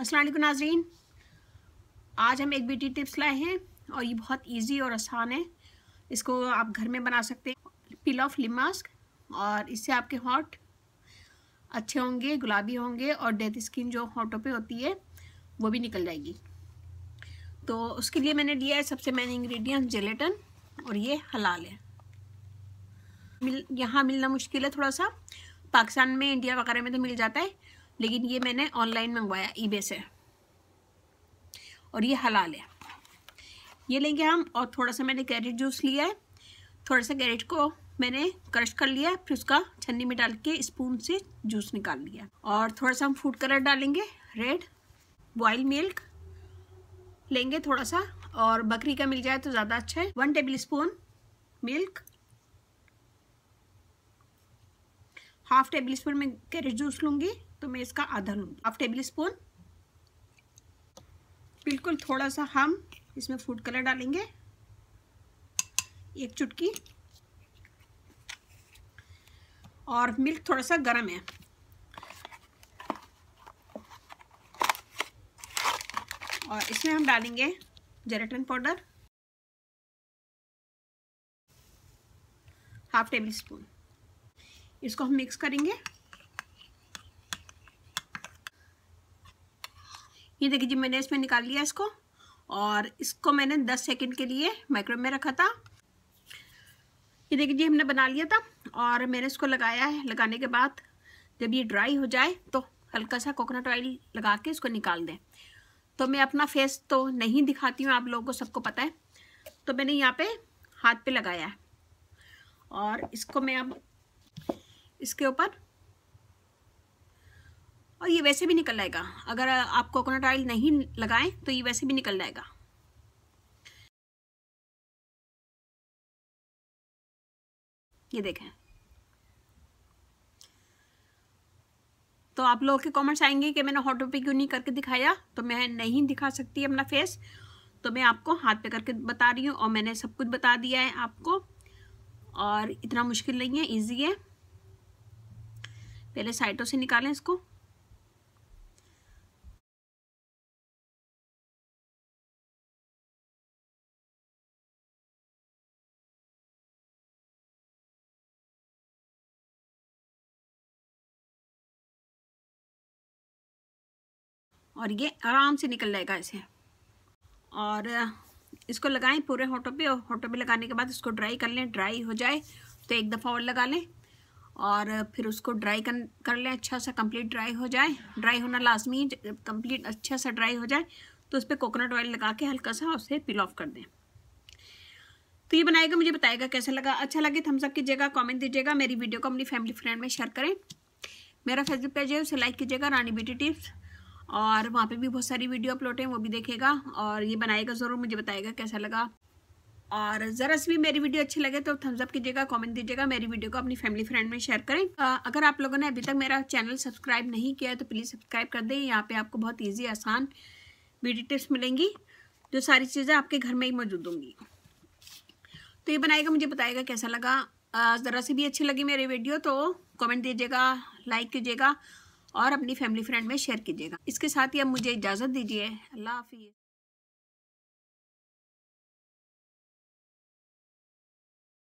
असलम नाजरीन आज हम एक बेटी टिप्स लाए हैं और ये बहुत इजी और आसान है इसको आप घर में बना सकते हैं पिल ऑफ लिप मास्क और इससे आपके हॉट अच्छे होंगे गुलाबी होंगे और डेथ स्किन जो हॉटों पे होती है वो भी निकल जाएगी तो उसके लिए मैंने लिया है सबसे मैंने इंग्रेडिएंट जेलेटन और ये हलाल है मिल यहाँ मिलना मुश्किल है थोड़ा सा पाकिस्तान में इंडिया वगैरह में तो मिल जाता है लेकिन ये मैंने ऑनलाइन मंगवाया ईबे से और ये हलाल है ये लेंगे हम और थोड़ा सा मैंने कैरेट जूस लिया है थोड़ा सा कैरेट को मैंने क्रश कर लिया फिर उसका छन्नी में डाल के स्पून से जूस निकाल लिया और थोड़ा सा हम फूड कलर डालेंगे रेड बॉयल मिल्क लेंगे थोड़ा सा और बकरी का मिल जाए तो ज़्यादा अच्छा है one tablespoon milk half tablespoon मैं कैरेट जूस लूँगी तो मैं इसका आधा लूँगी हाफ टेबल स्पून बिल्कुल थोड़ा सा हम इसमें फूड कलर डालेंगे एक चुटकी और मिल्क थोड़ा सा गर्म है और इसमें हम डालेंगे gelatin powder half tablespoon इसको हम मिक्स करेंगे ये देखिए जी मैंने इसमें निकाल लिया इसको और इसको मैंने दस सेकेंड के लिए माइक्रोवेव में रखा था ये देखिए जी हमने बना लिया था और मैंने इसको लगाया है लगाने के बाद जब ये ड्राई हो जाए तो हल्का सा कोकोनट ऑयल लगा के इसको निकाल दें तो मैं अपना फेस तो नहीं दिखाती हूँ आप लोगों को सबको पता है तो मैंने यहाँ पे हाथ पे लगाया है और इसको मैं अब इसके ऊपर और ये वैसे भी निकल जाएगा अगर आप कोकोनट ऑयल नहीं लगाएं तो ये वैसे भी निकल जाएगा ये देखें तो आप लोगों के कमेंट्स आएंगे कि मैंने हॉट टॉपिक क्यों नहीं करके दिखाया तो मैं नहीं दिखा सकती अपना फेस तो मैं आपको हाथ पे करके बता रही हूँ और मैंने सब कुछ बता दिया है आपको और इतना मुश्किल नहीं है इजी है पहले साइटों से निकालें इसको और ये आराम से निकल जाएगा इसे और इसको लगाएं पूरे होटो पे और होटो पे लगाने के बाद इसको ड्राई कर लें ड्राई हो जाए तो एक दफ़ा और लगा लें और फिर उसको ड्राई कर लें अच्छा सा कंप्लीट ड्राई हो जाए ड्राई होना लाजमी कंप्लीट अच्छा सा ड्राई हो जाए तो उस पर कोकोनट ऑयल लगा के हल्का सा उसे पिल ऑफ कर दें तो ये बनाएगा मुझे बताएगा कैसा लगा अच्छा लगे थम्स अप कीजिएगा कमेंट दीजिएगा मेरी वीडियो को अपनी फैमिली फ्रेंड में शेयर करें मेरा फेसबुक पेज है उसे लाइक कीजिएगा रानी बीटी टिप्स और वहाँ पे भी बहुत सारी वीडियो अपलोड हैं वो भी देखेगा और ये बनाएगा ज़रूर मुझे बताएगा कैसा लगा और ज़रा भी मेरी वीडियो अच्छी लगे तो थम्सअप कीजिएगा कमेंट दीजिएगा मेरी वीडियो को अपनी फैमिली फ्रेंड में शेयर करें अगर आप लोगों ने अभी तक मेरा चैनल सब्सक्राइब नहीं किया है तो प्लीज़ सब्सक्राइब कर दें यहाँ पर आपको बहुत ईजी आसान वीडियो टिप्स मिलेंगी जो सारी चीज़ें आपके घर में ही मौजूद होंगी तो ये बनाएगा मुझे बताएगा कैसा लगा ज़रा सी भी अच्छी लगी मेरी वीडियो तो कमेंट दीजिएगा लाइक कीजिएगा और अपनी फैमिली फ्रेंड में शेयर कीजिएगा इसके साथ ही अब मुझे इजाज़त दीजिए अल्लाह हाफिज़